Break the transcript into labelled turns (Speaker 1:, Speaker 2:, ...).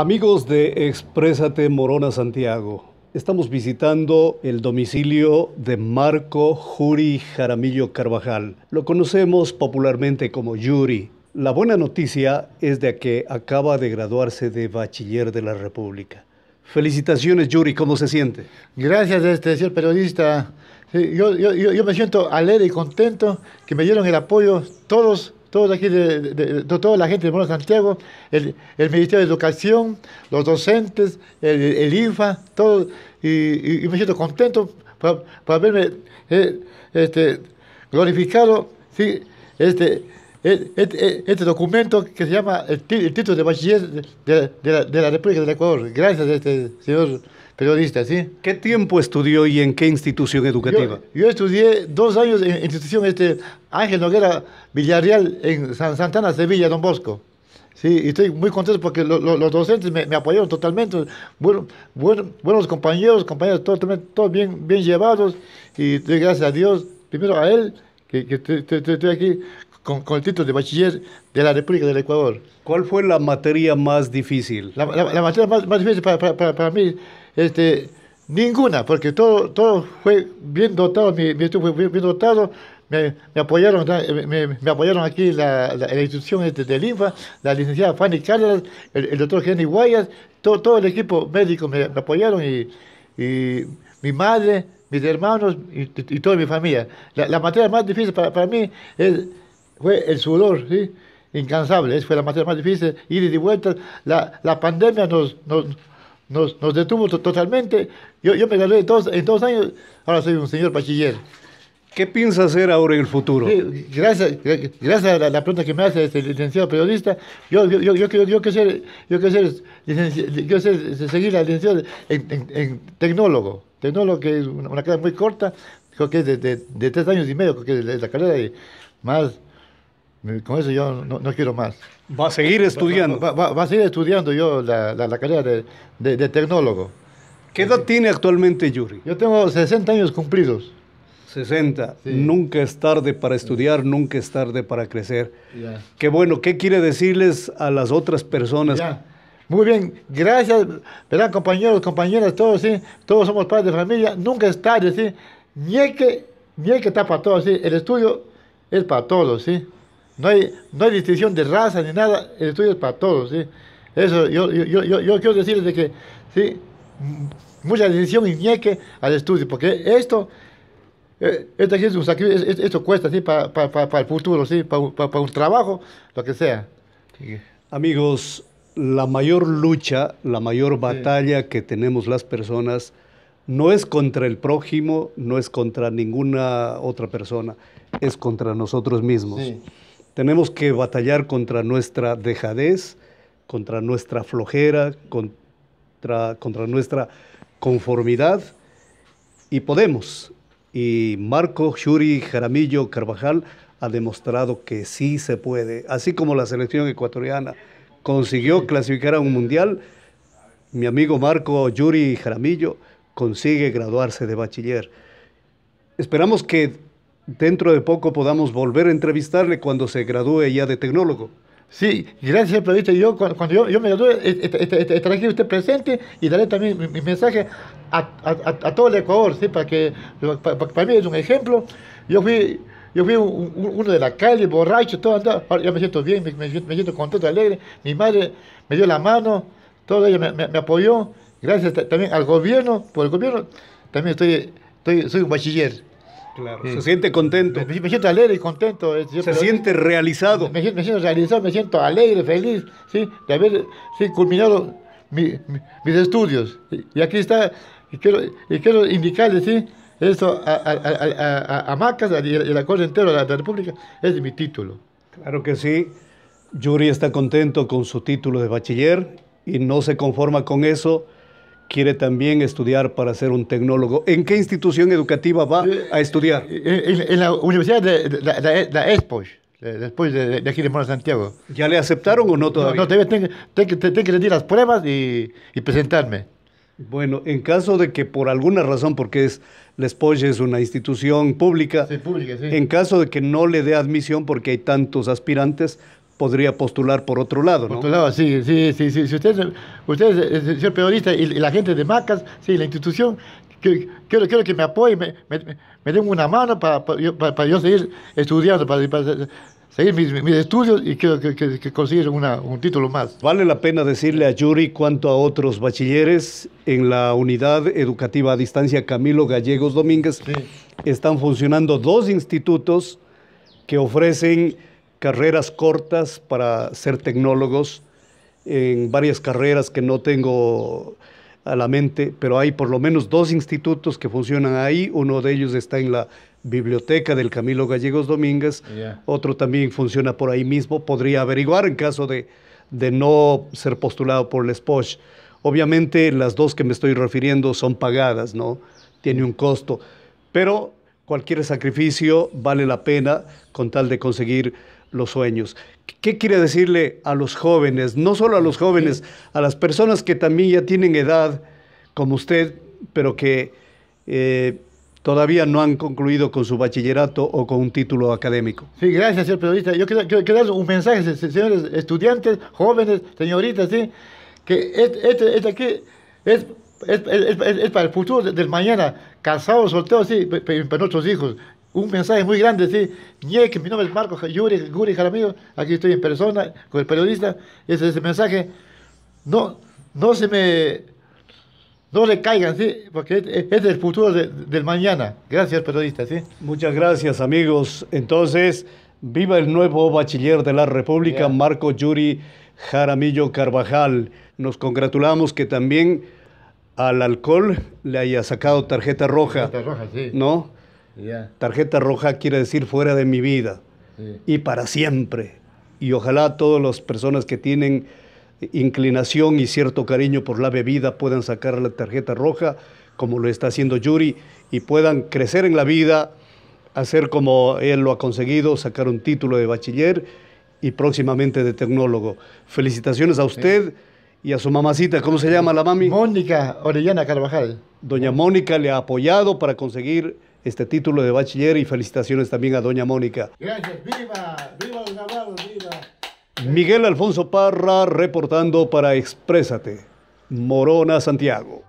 Speaker 1: Amigos de Exprésate Morona Santiago, estamos visitando el domicilio de Marco Juri Jaramillo Carvajal. Lo conocemos popularmente como Yuri. La buena noticia es de que acaba de graduarse de
Speaker 2: bachiller de la República. Felicitaciones, Yuri, ¿cómo se siente? Gracias, este, señor periodista. yo, yo me siento alegre y contento que me dieron el apoyo todos todos aquí de, toda la gente de Mono Santiago, el, Ministerio de Educación, los docentes, el, INFA, todo, y, me siento contento para, verme eh, este, glorificado ¿sí? este, eh, este, eh, este, documento que se llama el, título de bachiller de, la, de la República del Ecuador. Gracias, este, señor periodista, ¿sí? ¿Qué tiempo estudió y en qué institución educativa? Yo, estudié dos años en institución este Ángel Noguera Villarreal en San, Santana, Sevilla, Don Bosco. Sí, y estoy muy contento porque los docentes me, apoyaron totalmente. Bueno, bueno, buenos compañeros, compañeros todos, todos bien, bien llevados. Y gracias a Dios, primero a él, que, que estoy aquí con, con, el título de bachiller de la República del Ecuador. ¿Cuál fue la materia más difícil? La, materia más, difícil para, para, para mí este, ninguna, porque todo, todo fue bien dotado, mi, estudio fue bien, dotado, me, me, apoyaron, eh, me, me, apoyaron aquí la, la, institución de, este, de Linfa, la licenciada Fanny Cárdenas, el, doctor Jenny Guayas, todo, todo el equipo médico me, apoyaron y, y, mi madre, mis hermanos y, y toda mi familia. La, la, materia más difícil para, para mí fue el sudor, ¿sí? incansable, fue la materia más difícil, ir y de vuelta. La, pandemia nos, nos nos, nos detuvo totalmente. Yo, yo me gradué en dos, años, ahora soy un señor bachiller. ¿Qué piensa hacer ahora en el futuro? gracias, gracias a la, pregunta que me hace este licenciado periodista, yo, quiero, seguir la licenciada en, tecnólogo. Tecnólogo que es una, carrera muy corta, creo que es de, tres años y medio, que es la carrera de más con eso yo no, quiero más.
Speaker 1: ¿Va a seguir estudiando?
Speaker 2: Va, a seguir estudiando yo la, la, carrera de, tecnólogo. ¿Qué edad tiene actualmente Yuri? Yo tengo 60
Speaker 1: años cumplidos. 60. Nunca es tarde para estudiar, nunca es tarde para
Speaker 2: crecer. Qué bueno, ¿qué quiere decirles a las otras personas? Muy bien, gracias, ¿verdad? Compañeros, compañeras, todos, ¿sí? Todos somos padres de familia, nunca es tarde, ¿sí? Ni que, ni que está para todos, ¿sí? El estudio es para todos, ¿sí? No hay, distinción de raza ni nada, el estudio es para todos, ¿sí? Eso, yo, quiero decirles de que, ¿sí? Mucha decisión y ñeque al estudio, porque esto, eh, esto, cuesta, ¿sí? Para, el futuro, ¿sí? Para, un trabajo, lo que sea. Amigos, la mayor lucha,
Speaker 1: la mayor batalla que tenemos las personas no es contra el prójimo, no es contra ninguna otra persona, es contra nosotros mismos. Sí. Tenemos que batallar contra nuestra dejadez, contra nuestra flojera, contra, contra nuestra conformidad y podemos. Y Marco Yuri, Jaramillo Carvajal ha demostrado que sí se puede. Así como la selección ecuatoriana consiguió clasificar a un mundial, mi amigo Marco Yuri Jaramillo consigue graduarse de bachiller. Esperamos que dentro de poco podamos volver a entrevistarle cuando
Speaker 2: se gradúe ya de tecnólogo. Sí, gracias, periodista. Yo, cuando, yo, me gradué, estará aquí usted presente y daré también mi, mensaje a, todo el Ecuador, ¿sí? para que para, mí es un ejemplo. Yo fui yo fui uno de la calle, borracho, todo ya me siento bien, me, siento contento, alegre. Mi madre me dio la mano, todo ella me, me, apoyó. Gracias también al gobierno, por el gobierno también estoy, estoy soy un bachiller se siente contento. Me, siento alegre y contento. Eh, se siente realizado. Me, siento realizado, me siento alegre, feliz, ¿sí? de haber culminado mis estudios. Y, aquí está, y quiero, y quiero indicarles, ¿sí? Esto a, a, a, a la cosa entera de la República es mi título.
Speaker 1: Claro que sí. Yuri está contento con su título de bachiller y no se conforma con eso quiere también estudiar para ser un tecnólogo. ¿En qué institución
Speaker 2: educativa va eh, a estudiar? En, eh, eh, la Universidad de, La de, de después de, aquí de Mora Santiago. ¿Ya le aceptaron o no todavía? No, tengo, que rendir las pruebas
Speaker 1: y, presentarme. Bueno, en caso de que por alguna razón, porque es Lespoche es una institución pública,
Speaker 2: pública en
Speaker 1: caso de que no le dé admisión porque hay tantos aspirantes, podría postular por otro lado,
Speaker 2: ¿no? sí, sí, sí, sí. Si usted, es el periodista y, la gente de Macas, sí, la institución, que, quiero, que me apoye, me, den una mano para, para, yo, seguir estudiando, para, seguir mis, estudios y quiero que, que, un título más. Vale la pena decirle a Yuri
Speaker 1: cuanto a otros bachilleres en la unidad educativa a distancia Camilo Gallegos Domínguez. Están funcionando dos institutos que ofrecen carreras cortas para ser tecnólogos, en varias carreras que no tengo a la mente, pero hay por lo menos dos institutos que funcionan ahí. Uno de ellos está en la biblioteca del Camilo Gallegos Domínguez, otro también funciona por ahí mismo. Podría averiguar en caso de, de no ser postulado por el SPOSH. Obviamente las dos que me estoy refiriendo son pagadas, ¿no? Tiene un costo, pero cualquier sacrificio vale la pena con tal de conseguir los sueños. ¿Qué quiere decirle a los jóvenes, no solo a los jóvenes, a las personas que también ya tienen edad, como usted, pero que eh,
Speaker 2: todavía no han concluido con su bachillerato o con un título académico. Sí, gracias, señor periodista. Yo quiero, dar un mensaje, señores estudiantes, jóvenes, señoritas, ¿sí? que este, aquí es, para el futuro del mañana, casados, solteros, sí, para nuestros hijos un mensaje muy grande, sí mi nombre es Marco Yuri, Jaramillo, aquí estoy en persona con el periodista, ese, es ese mensaje, no, no se me, no le caigan, ¿sí? porque es el futuro del mañana. Gracias, periodista. ¿sí? Muchas gracias, amigos. Entonces, viva el nuevo
Speaker 1: bachiller de la República, Marco Yuri Jaramillo Carvajal. Nos congratulamos que también al alcohol le haya sacado tarjeta roja. Tarjeta roja, sí. ¿No? Tarjeta roja quiere decir fuera de mi vida y para siempre. Y ojalá todas las personas que tienen inclinación y cierto cariño por la bebida puedan sacar la tarjeta roja, como lo está haciendo Yuri, y puedan crecer en la vida, hacer como él lo ha conseguido, sacar un título de bachiller y próximamente de tecnólogo. Felicitaciones a usted. y a su mamacita, ¿cómo se llama la mami? Mónica Orellana Carvajal. Doña Mónica le ha apoyado para conseguir este título de bachiller y felicitaciones también a doña Mónica.
Speaker 2: Gracias, viva, viva un viva.
Speaker 1: Miguel Alfonso Parra reportando para Exprésate, Morona, Santiago.